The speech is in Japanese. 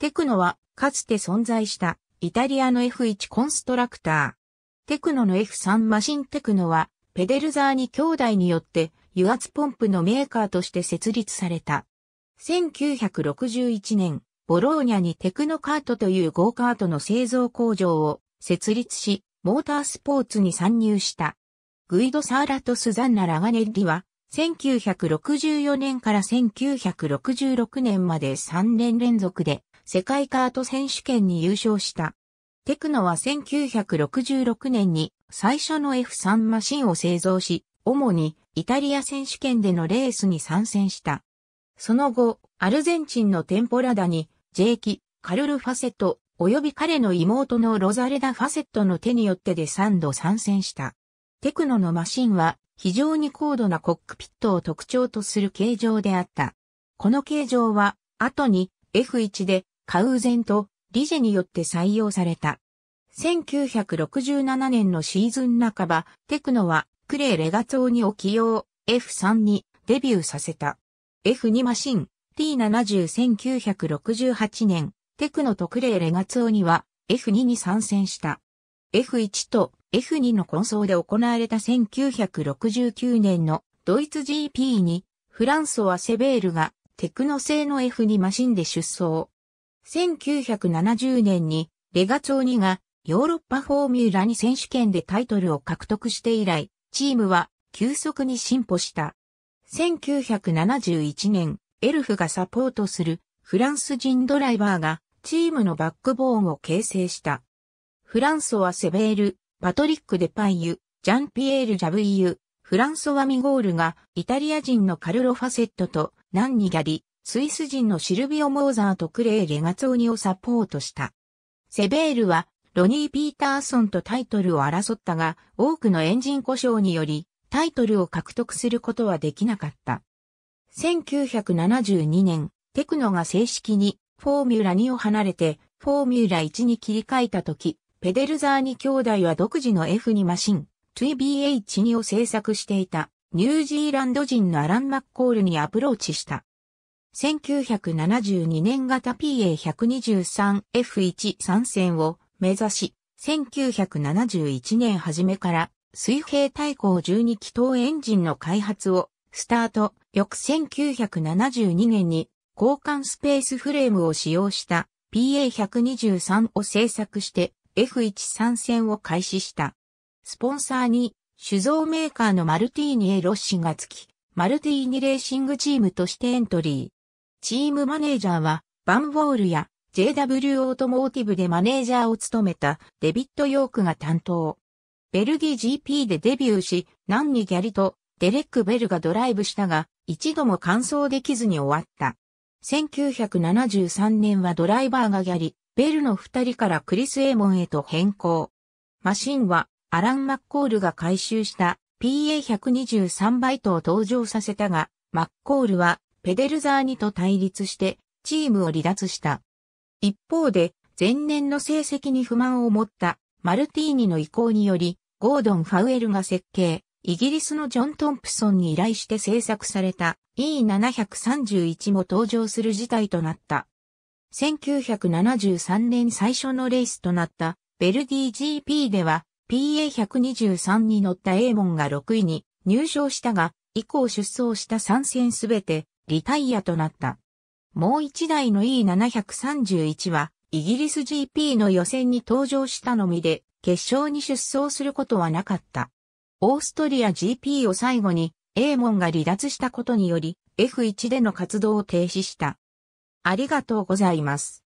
テクノは、かつて存在した、イタリアの F1 コンストラクター。テクノの F3 マシンテクノは、ペデルザーニ兄弟によって、油圧ポンプのメーカーとして設立された。1961年、ボローニャにテクノカートというゴーカートの製造工場を設立し、モータースポーツに参入した。グイド・サーラとスザンナ・ラガネッリは、1964年から1966年まで3年連続で世界カート選手権に優勝した。テクノは1966年に最初の F3 マシンを製造し、主にイタリア選手権でのレースに参戦した。その後、アルゼンチンのテンポラダに、ジェイキ、カルル・ファセット、及び彼の妹のロザレダ・ファセットの手によってで3度参戦した。テクノのマシンは非常に高度なコックピットを特徴とする形状であった。この形状は後に F1 でカウゼンとリジェによって採用された。1967年のシーズン半ば、テクノはクレイ・レガツォーニを起用 F3 にデビューさせた。F2 マシン T701968 年、テクノとクレイ・レガツオには F2 に参戦した。F1 と F2 の混走で行われた1969年のドイツ GP にフランソワ・セベールがテクノ製の F2 マシンで出走。1970年にレガツォーニがヨーロッパフォーミュラに選手権でタイトルを獲得して以来、チームは急速に進歩した。1971年、エルフがサポートするフランス人ドライバーがチームのバックボーンを形成した。フランソワ・セベール、パトリック・デパイユ、ジャンピエール・ジャブイユ、フランソワ・ミゴールがイタリア人のカルロ・ファセットとナンニ・ギャリ、スイス人のシルビオ・モーザーとクレイ・レガツオニをサポートした。セベールは、ロニー・ピーターソンとタイトルを争ったが、多くのエンジン故障により、タイトルを獲得することはできなかった。1972年、テクノが正式にフォーミュラ2を離れて、フォーミュラ1に切り替えた時、ペデルザーニ兄弟は独自の F2 マシン、t b h 2を製作していた、ニュージーランド人のアラン・マッコールにアプローチした。1972年型 PA123F1 参戦を目指し、1971年初めから水平対向12気筒エンジンの開発をスタート、翌1972年に交換スペースフレームを使用した PA123 を製作して F1 参戦を開始した。スポンサーに酒造メーカーのマルティーニエロッシがつき、マルティーニレーシングチームとしてエントリー。チームマネージャーは、バンウォールや JW オートモーティブでマネージャーを務めたデビット・ヨークが担当。ベルギー GP でデビューし、何にギャリとデレック・ベルがドライブしたが、一度も完走できずに終わった。1973年はドライバーがギャリ、ベルの二人からクリス・エーモンへと変更。マシンはアラン・マッコールが回収した PA123 バイトを登場させたが、マッコールはペデルザーニと対立してチームを離脱した。一方で、前年の成績に不満を持ったマルティーニの意向により、ゴードン・ファウエルが設計、イギリスのジョン・トンプソンに依頼して制作された E731 も登場する事態となった。1973年最初のレースとなったベルディ GP では PA123 に乗ったエーモンが6位に入賞したが、以降出走した3戦すべてリタイアとなった。もう一台の E731 は、イギリス GP の予選に登場したのみで、決勝に出走することはなかった。オーストリア GP を最後に、エーモンが離脱したことにより、F1 での活動を停止した。ありがとうございます。